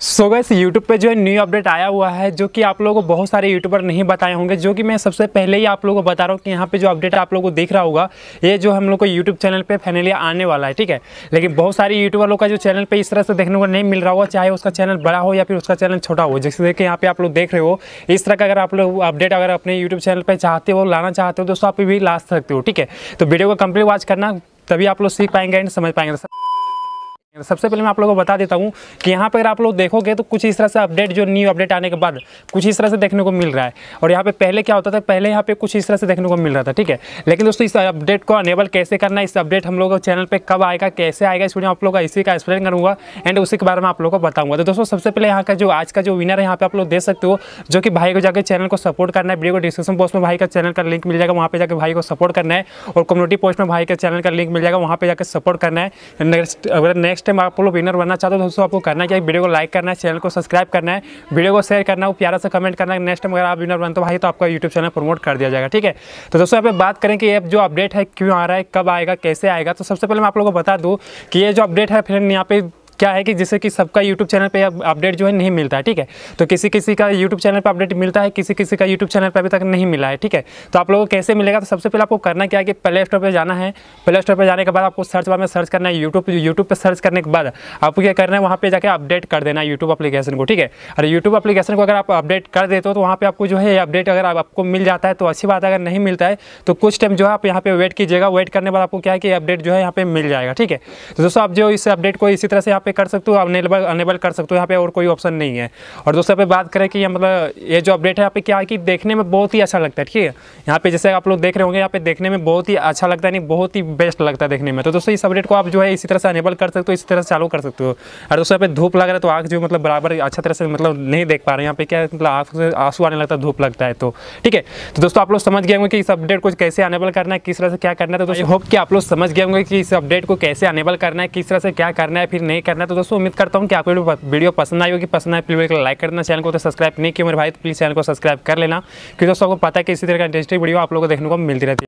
सो so gas YouTube पे जो है न्यू अपडेट आया हुआ है जो कि आप लोगों को बहुत सारे यूट्यूबर नहीं बताए होंगे जो कि मैं सबसे पहले ही आप लोगों को बता रहा हूँ कि यहाँ पे जो अपडेट आप लोगों को देख रहा होगा ये जो हम लोग को यूट्यूब चैनल पे फाइनली आने वाला है ठीक है लेकिन बहुत सारे यूट्यूबर लोग का जो चैनल पर इस तरह से देखने को नहीं मिल रहा होगा चाहे उसका चैनल बड़ा हो या फिर उसका चैनल छोटा हो जैसे देखिए यहाँ पे आप लोग देख रहे हो इस तरह का अगर आप लोग अपडेट अगर अपने यूट्यूब चैनल पर चाहते हो लाना चाहते हो दोस्तों आप भी ला सकते हो ठीक है तो वीडियो को कम्प्लीट वॉच करना तभी आप लोग सीख पाएंगे एंड समझ पाएंगे सबसे पहले मैं आप लोगों को बता देता हूँ कि यहाँ पर आप लोग देखोगे तो कुछ इस तरह से अपडेट जो न्यू अपडेट आने के बाद कुछ इस तरह से देखने को मिल रहा है और यहाँ पे पहले क्या होता था पहले यहाँ पे कुछ इस तरह से देखने को मिल रहा था ठीक है लेकिन दोस्तों इस अपडेट को अनेबल कैसे करना इस अपडेट हम लोग चैनल पर कब आएगा कैसे आएगा इस वीडियो आप लोग का इसी का एक्सप्लेन करूँगा एंड उसी के बारे में आप लोग को बताऊँगा तो दोस्तों सबसे पहले यहाँ का जो आज का जो विनर है यहाँ पर आप लोग दे सकते हो जो कि भाई को जाकर चैनल को सपोर्ट करना है वीडियो को डिस्क्रिप्शन बॉक्स में भाई का चैनल का लिंक मिल जाएगा वहाँ पर जाकर भाई को सपोर्ट करना है और कम्युनिटी पोस्ट में भाई के चैनल का लिंक मिल जाएगा वहाँ पर जाकर सपोर्ट करना है नेक्स्ट अगर नेक्स्ट टाइम आप लोग विनर बनना चाहते हो दोस्तों आपको करना क्या वीडियो को लाइक करना है चैनल को सब्सक्राइब करना है वीडियो को शेयर करना है प्यारा से कमेंट करना है नेक्स्ट टाइम अगर आप विनर बनते हो भाई तो आपका यूट्यूब चैनल प्रमोट कर दिया जाएगा ठीक है तो दोस्तों यहाँ पे बात करें कि ये जो अपडेट है क्यों आ रहा है कब आएगा कैसे आएगा तो सबसे पहले मैं आप लोगों को बता दूँ कि ये जो अपडेट है फ्रेंड यहाँ पे क्या है कि जैसे कि सबका यूट्यूब चैनल पर अपडेट जो है नहीं मिलता है ठीक है तो किसी किसी का यूट्यूब चैनल पर अपडेट मिलता है किसी किसी का यूट्यूब चैनल पर अभी तक नहीं मिला है ठीक है तो आप लोगों को कैसे मिलेगा तो सबसे पहले आपको करना क्या है कि प्ले स्टोर पर जाना है प्ले स्टोर पर जाने के बाद आपको सर्च बार में सर्च करना है यूट्यूब यूट्यूब पर सर्च करने के बाद आपको क्या करना है वहाँ पर जाकर अपडेट कर देना है यूट्यूब अपलीकेशन को ठीक है और यूट्यूब अपलीकेशन को अगर आप अपडेट कर देते हो तो वहाँ पर आपको जो है अपडेट अगर आपको मिल जाता है तो अच्छी बात है अगर नहीं मिलता है तो कुछ टाइम जो है आप यहाँ पर वेट कीजिएगा वेट करने के बाद आपको क्या है कि अपडेट जो है यहाँ पर मिल जाएगा ठीक है तो दोस्तों आप जो इस अपडेट को इसी तरह से यहाँ पे कर सकते हो अनेबल अनेबल कर सकते हो यहाँ पे और कोई ऑप्शन नहीं है और दूसरा पे बात करें कि मतलब ये जो अपडेट है यहाँ पे क्या है कि देखने में बहुत ही अच्छा लगता है ठीक है यहाँ पे जैसे आप लोग देख रहे होंगे यहाँ पे देखने में बहुत ही अच्छा लगता है नहीं बहुत ही बेस्ट लगता है देखने में तो दोस्तों इस अपडेट को आप जो है इसी तरह से अनेबल कर सकते हो इसी तरह से चालू कर सकते हो और दोस्तों यहाँ पे धूप लग रहा है तो आँख जो मतलब बराबर अच्छा तरह से मतलब नहीं देख पा रहे हैं यहाँ पे क्या मतलब आँख से आंसू आने लगता है धूप लगता है तो ठीक है तो दोस्तों आप लोग समझ गए होंगे कि इस अपडेट को कैसे अनेबल करना है किस तरह से क्या करना है तो दोस्तों होप कि आप लोग समझ गए होंगे कि इस अपडेट को कैसे अनेबल करना है किस तरह से क्या करना है फिर नहीं करना करना है तो दोस्तों उम्मीद करता हूँ कि आपको वीडियो पसंद आई होगी पसंद आए प्लीज तो वीडियो को लाइक करना चैनल को तो सब्सक्राइब नहीं किया मेरे भाई तो प्लीज़ चैनल को सब्सक्राइब कर लेना क्योंकि दोस्तों आपको पता है कि इसी तरह का इंटरेस्टिंग वीडियो आप लोगों को देखने को मिलती रहती है